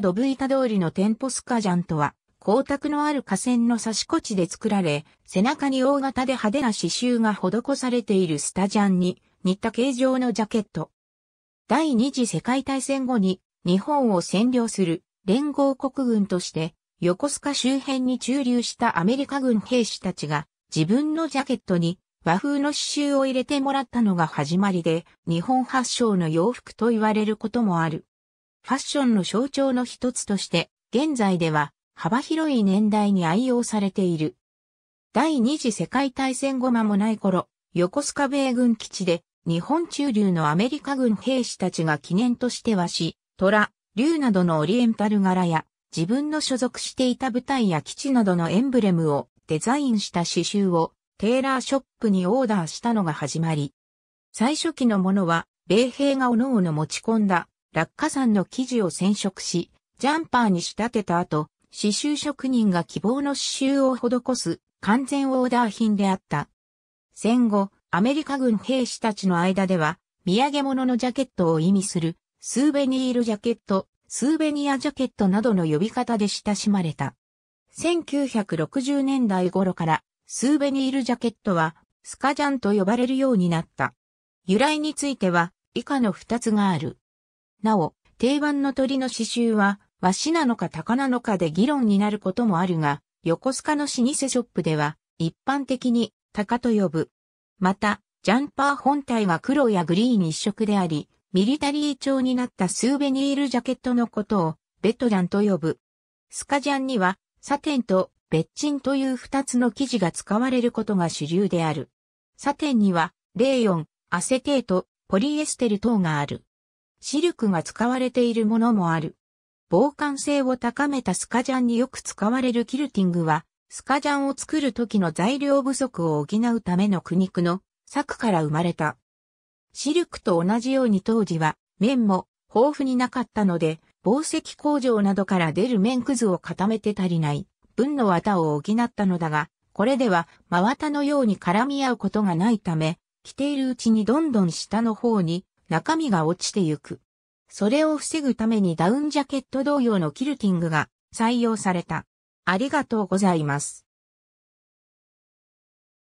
ドブ板通りの店舗スカジャンとは、光沢のある河川の差し地で作られ、背中に大型で派手な刺繍が施されているスタジャンに、似た形状のジャケット。第二次世界大戦後に、日本を占領する連合国軍として、横須賀周辺に駐留したアメリカ軍兵士たちが、自分のジャケットに和風の刺繍を入れてもらったのが始まりで、日本発祥の洋服と言われることもある。ファッションの象徴の一つとして、現在では幅広い年代に愛用されている。第二次世界大戦後間もない頃、横須賀米軍基地で日本中流のアメリカ軍兵士たちが記念としてはし、虎、竜などのオリエンタル柄や自分の所属していた部隊や基地などのエンブレムをデザインした刺繍をテーラーショップにオーダーしたのが始まり。最初期のものは米兵が各の持ち込んだ落下山の生地を染色し、ジャンパーに仕立てた後、刺繍職人が希望の刺繍を施す完全オーダー品であった。戦後、アメリカ軍兵士たちの間では、土産物のジャケットを意味する、スーベニールジャケット、スーベニアジャケットなどの呼び方で親しまれた。1960年代頃から、スーベニールジャケットは、スカジャンと呼ばれるようになった。由来については、以下の2つがある。なお、定番の鳥の刺繍は、和紙なのか鷹なのかで議論になることもあるが、横須賀の老舗ショップでは、一般的に、鷹と呼ぶ。また、ジャンパー本体は黒やグリーン一色であり、ミリタリー調になったスーベニールジャケットのことを、ベトジャンと呼ぶ。スカジャンには、サテンとベッチンという二つの生地が使われることが主流である。サテンには、レーヨン、アセテート、ポリエステル等がある。シルクが使われているものもある。防寒性を高めたスカジャンによく使われるキルティングは、スカジャンを作る時の材料不足を補うための苦肉の策から生まれた。シルクと同じように当時は綿も豊富になかったので、宝石工場などから出る綿くずを固めて足りない分の綿を補ったのだが、これでは真綿のように絡み合うことがないため、着ているうちにどんどん下の方に中身が落ちてゆく。それを防ぐためにダウンジャケット同様のキルティングが採用された。ありがとうございます。